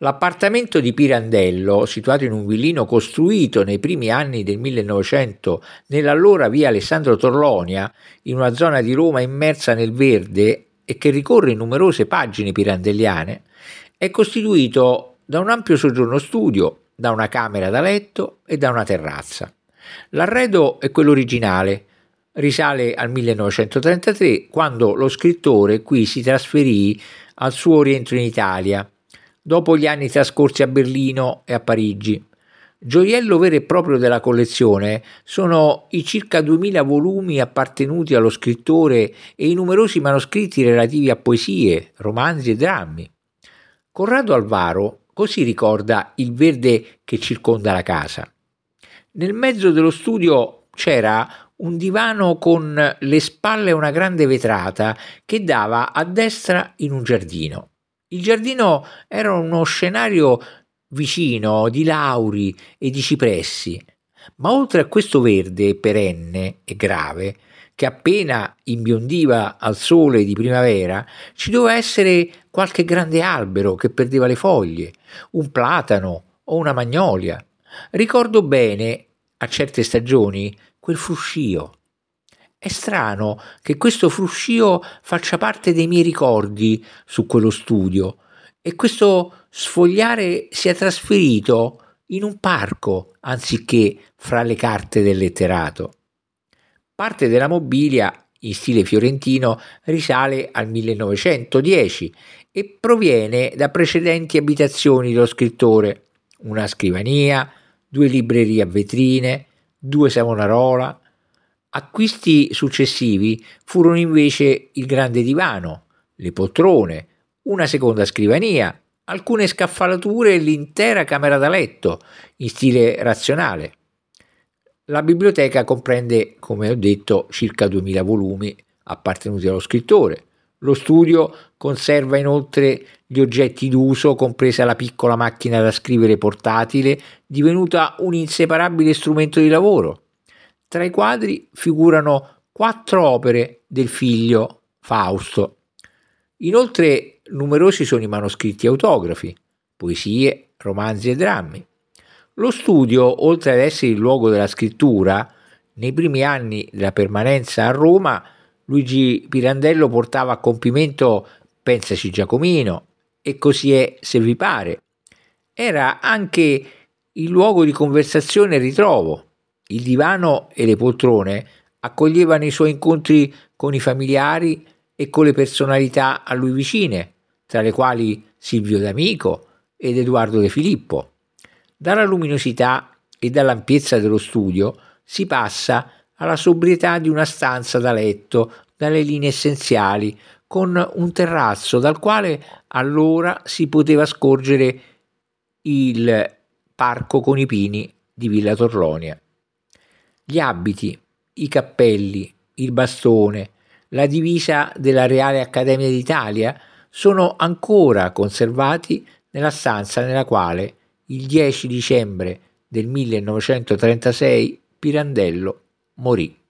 L'appartamento di Pirandello, situato in un villino costruito nei primi anni del 1900 nell'allora via Alessandro Torlonia, in una zona di Roma immersa nel verde e che ricorre in numerose pagine pirandelliane, è costituito da un ampio soggiorno studio, da una camera da letto e da una terrazza. L'arredo è quello originale, risale al 1933 quando lo scrittore qui si trasferì al suo rientro in Italia dopo gli anni trascorsi a Berlino e a Parigi. Gioiello vero e proprio della collezione sono i circa 2000 volumi appartenuti allo scrittore e i numerosi manoscritti relativi a poesie, romanzi e drammi. Corrado Alvaro così ricorda il verde che circonda la casa. Nel mezzo dello studio c'era un divano con le spalle a una grande vetrata che dava a destra in un giardino. Il giardino era uno scenario vicino di lauri e di cipressi, ma oltre a questo verde perenne e grave, che appena imbiondiva al sole di primavera, ci doveva essere qualche grande albero che perdeva le foglie, un platano o una magnolia. Ricordo bene, a certe stagioni, quel fruscio è strano che questo fruscio faccia parte dei miei ricordi su quello studio e questo sfogliare sia trasferito in un parco anziché fra le carte del letterato. Parte della mobilia in stile fiorentino risale al 1910 e proviene da precedenti abitazioni dello scrittore, una scrivania, due librerie a vetrine, due savonarola, Acquisti successivi furono invece il grande divano, le poltrone, una seconda scrivania, alcune scaffalature e l'intera camera da letto in stile razionale. La biblioteca comprende, come ho detto, circa 2000 volumi appartenuti allo scrittore. Lo studio conserva inoltre gli oggetti d'uso, compresa la piccola macchina da scrivere portatile, divenuta un inseparabile strumento di lavoro tra i quadri figurano quattro opere del figlio Fausto. Inoltre numerosi sono i manoscritti autografi, poesie, romanzi e drammi. Lo studio, oltre ad essere il luogo della scrittura, nei primi anni della permanenza a Roma, Luigi Pirandello portava a compimento Pensaci Giacomino e così è se vi pare. Era anche il luogo di conversazione e ritrovo. Il divano e le poltrone accoglievano i suoi incontri con i familiari e con le personalità a lui vicine, tra le quali Silvio D'Amico ed Edoardo De Filippo. Dalla luminosità e dall'ampiezza dello studio si passa alla sobrietà di una stanza da letto dalle linee essenziali, con un terrazzo dal quale allora si poteva scorgere il parco con i pini di Villa Torlonia gli abiti, i cappelli, il bastone, la divisa della Reale Accademia d'Italia sono ancora conservati nella stanza nella quale il 10 dicembre del 1936 Pirandello morì.